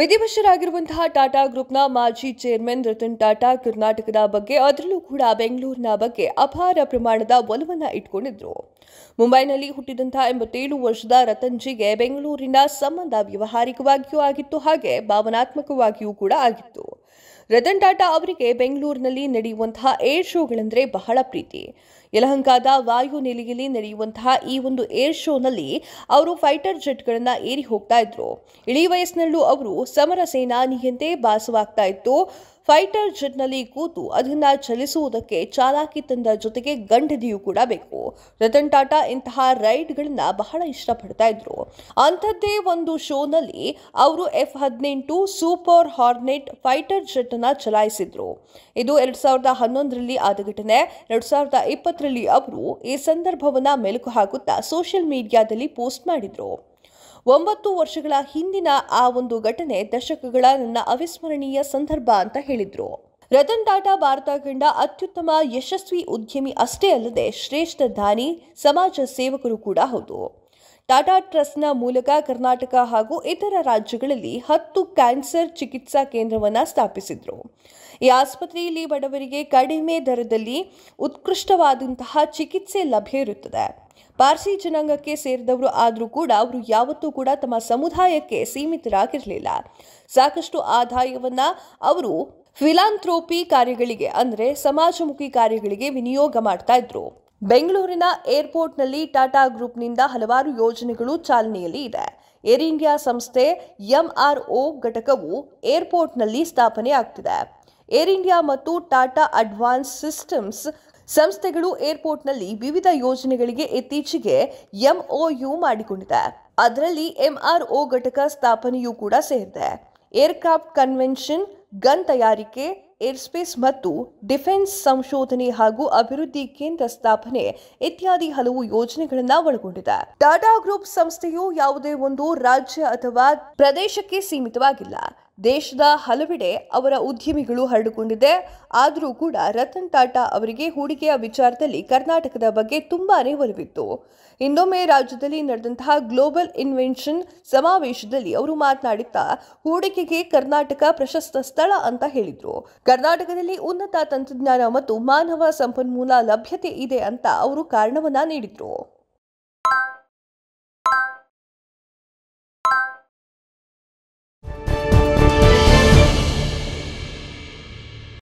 ವಿಧಿವಶರಾಗಿರುವಂತಹ ಟಾಟಾ ಗ್ರೂಪ್ನ ಮಾಜಿ ಚೇರ್ಮನ್ ರತನ್ ಟಾಟಾ ಕರ್ನಾಟಕದ ಬಗ್ಗೆ ಅದರಲ್ಲೂ ಕೂಡ ಬೆಂಗಳೂರಿನ ಬಗ್ಗೆ ಅಪಾರ ಪ್ರಮಾಣದ ಒಲವನ್ನು ಇಟ್ಕೊಂಡಿದ್ರು ಮುಂಬೈನಲ್ಲಿ ಹುಟ್ಟಿದಂತಹ ಎಂಬತ್ತೇಳು ವರ್ಷದ ರತನ್ಜಿಗೆ ಬೆಂಗಳೂರಿನ ಸಂಬಂಧ ವ್ಯವಹಾರಿಕವಾಗಿಯೂ ಆಗಿತ್ತು ಹಾಗೆ ಭಾವನಾತ್ಮಕವಾಗಿಯೂ ಕೂಡ ಆಗಿತ್ತು ರತನ್ ಟಾಟಾ ಅವರಿಗೆ ಬೆಂಗಳೂರಿನಲ್ಲಿ ನಡೆಯುವಂತಹ ಏರ್ ಶೋಗಳೆಂದರೆ ಬಹಳ ಪ್ರೀತಿ ಯಲಹಂಕಾದ ವಾಯು ನೆಲೆಯಲ್ಲಿ ನಡೆಯುವಂತಹ ಈ ಒಂದು ಏರ್ ಶೋನಲ್ಲಿ ಅವರು ಫೈಟರ್ ಜೆಟ್ಗಳನ್ನು ಏರಿ ಹೋಗ್ತಾ ಇದ್ರು ಇಳಿ ವಯಸ್ಸಿನಲ್ಲೂ ಅವರು ಸಮರ ಸೇನಾನಿಯಂತೆ ಭಾಸವಾಗ್ತಾ ಇತ್ತು ಫೈಟರ್ ಜೆಟ್ನಲ್ಲಿ ಕೂತು ಅದನ್ನ ಚಲಿಸುವುದಕ್ಕೆ ಚಾಲಾಕಿ ತಂದ ಜೊತೆಗೆ ಗಂಡದಿಯೂ ಕೂಡ ಬೇಕು ರತನ್ ಟಾಟಾ ಇಂತಹ ರೈಡ್ಗಳನ್ನ ಬಹಳ ಇಷ್ಟಪಡ್ತಾ ಇದ್ರು ಅಂಥದ್ದೇ ಒಂದು ಶೋನಲ್ಲಿ ಅವರು ಎಫ್ ಹದಿನೆಂಟು ಸೂಪರ್ ಹಾರ್ನೆಟ್ ಫೈಟರ್ ಜೆಟ್ ಅನ್ನ ಚಲಾಯಿಸಿದ್ರು ಇದು ಎರಡ್ ಸಾವಿರದ ಹನ್ನೊಂದರಲ್ಲಿ ಆದ ಘಟನೆ ಎರಡು ಸಾವಿರದ ಇಪ್ಪತ್ತರಲ್ಲಿ ಅವರು ಈ ಸಂದರ್ಭವನ್ನ ಮೆಲುಕು ಹಾಕುತ್ತಾ ಸೋಷಿಯಲ್ ಮೀಡಿಯಾದಲ್ಲಿ ಪೋಸ್ಟ್ ಮಾಡಿದ್ರು ಒಂಬತ್ತು ವರ್ಷಗಳ ಹಿಂದಿನ ಆ ಒಂದು ಘಟನೆ ದಶಕಗಳ ನನ್ನ ಅವಿಸ್ಮರಣೀಯ ಸಂದರ್ಭ ಅಂತ ಹೇಳಿದ್ರು ರತನ್ ಟಾಟಾ ಭಾರತ ಕಂಡ ಅತ್ಯುತ್ತಮ ಯಶಸ್ವಿ ಉದ್ಯಮಿ ಅಷ್ಟೇ ಅಲ್ಲದೆ ಶ್ರೇಷ್ಠ ದಾನಿ ಸಮಾಜ ಸೇವಕರು ಕೂಡ ಹೌದು ಟಾಟಾ ಟ್ರಸ್ಟ್ನ ಮೂಲಕ ಕರ್ನಾಟಕ ಹಾಗೂ ಇತರ ರಾಜ್ಯಗಳಲ್ಲಿ ಹತ್ತು ಕ್ಯಾನ್ಸರ್ ಚಿಕಿತ್ಸಾ ಕೇಂದ್ರವನ್ನು ಸ್ಥಾಪಿಸಿದರು ಈ ಆಸ್ಪತ್ರೆಯಲ್ಲಿ ಬಡವರಿಗೆ ಕಡಿಮೆ ದರದಲ್ಲಿ ಉತ್ಕೃಷ್ಟವಾದಂತಹ ಚಿಕಿತ್ಸೆ ಲಭ್ಯ ಇರುತ್ತದೆ ಪಾರ್ಸಿ ಜನಾಂಗಕ್ಕೆ ಸೇರಿದವರು ಆದರೂ ಕೂಡ ಅವರು ಯಾವತ್ತೂ ಕೂಡ ತಮ್ಮ ಸಮುದಾಯಕ್ಕೆ ಸೀಮಿತರಾಗಿರಲಿಲ್ಲ ಸಾಕಷ್ಟು ಆದಾಯವನ್ನು ಅವರು ಫಿಲಾಂಥ್ರೋಪಿ ಕಾರ್ಯಗಳಿಗೆ ಅಂದರೆ ಸಮಾಜಮುಖಿ ಕಾರ್ಯಗಳಿಗೆ ವಿನಿಯೋಗ ಮಾಡ್ತಾ ಇದ್ರು ಬೆಂಗಳೂರಿನ ಏರ್ಪೋರ್ಟ್ನಲ್ಲಿ ಟಾಟಾ ಗ್ರೂಪ್ನಿಂದ ಹಲವಾರು ಯೋಜನೆಗಳು ಚಾಲನೆಯಲ್ಲಿ ಇದೆ ಏರ್ ಇಂಡಿಯಾ ಸಂಸ್ಥೆ ಎಂಆರ್ಒ ಘಟಕವು ಏರ್ಪೋರ್ಟ್ನಲ್ಲಿ ಸ್ಥಾಪನೆ ಆಗ್ತಿದೆ ಏರ್ ಇಂಡಿಯಾ ಮತ್ತು ಟಾಟಾ ಅಡ್ವಾನ್ಸ್ ಸಿಸ್ಟಮ್ಸ್ ಸಂಸ್ಥೆಗಳು ಏರ್ಪೋರ್ಟ್ನಲ್ಲಿ ವಿವಿಧ ಯೋಜನೆಗಳಿಗೆ ಇತ್ತೀಚೆಗೆ ಎಂಒಯು ಮಾಡಿಕೊಂಡಿದೆ ಅದರಲ್ಲಿ ಎಂಆರ್ಒ ಘಟಕ ಸ್ಥಾಪನೆಯೂ ಕೂಡ ಸೇರಿದೆ ಏರ್ಕ್ರಾಫ್ಟ್ ಕನ್ವೆನ್ಷನ್ ಗನ್ ತಯಾರಿಕೆ ಏರ್ಸ್ಪೇಸ್ ಮತ್ತು ಡಿಫೆನ್ಸ್ ಸಂಶೋಧನೆ ಹಾಗೂ ಅಭಿವೃದ್ಧಿ ಕೇಂದ್ರ ಸ್ಥಾಪನೆ ಇತ್ಯಾದಿ ಹಲವು ಯೋಜನೆಗಳನ್ನು ಒಳಗೊಂಡಿದೆ ಟಾಟಾ ಗ್ರೂಪ್ ಸಂಸ್ಥೆಯು ಯಾವುದೇ ಒಂದು ರಾಜ್ಯ ಅಥವಾ ಪ್ರದೇಶಕ್ಕೆ ಸೀಮಿತವಾಗಿಲ್ಲ ದೇಶದ ಹಲವೆಡೆ ಅವರ ಉದ್ಯಮಿಗಳು ಹರಡಿಕೊಂಡಿದೆ ಆದರೂ ಕೂಡ ರತನ್ ಟಾಟಾ ಅವರಿಗೆ ಹೂಡಿಕೆಯ ವಿಚಾರದಲ್ಲಿ ಕರ್ನಾಟಕದ ಬಗ್ಗೆ ತುಂಬಾನೇ ಒಲವಿತ್ತು ಇನ್ನೊಮ್ಮೆ ರಾಜ್ಯದಲ್ಲಿ ನಡೆದಂತಹ ಗ್ಲೋಬಲ್ ಇನ್ವೆನ್ಷನ್ ಸಮಾವೇಶದಲ್ಲಿ ಅವರು ಮಾತನಾಡುತ್ತಾ ಹೂಡಿಕೆಗೆ ಕರ್ನಾಟಕ ಪ್ರಶಸ್ತ ಸ್ಥಳ ಅಂತ ಹೇಳಿದರು ಕರ್ನಾಟಕದಲ್ಲಿ ಉನ್ನತ ತಂತ್ರಜ್ಞಾನ ಮತ್ತು ಮಾನವ ಸಂಪನ್ಮೂಲ ಲಭ್ಯತೆ ಇದೆ ಅಂತ ಅವರು ಕಾರಣವನ್ನ ನೀಡಿದರು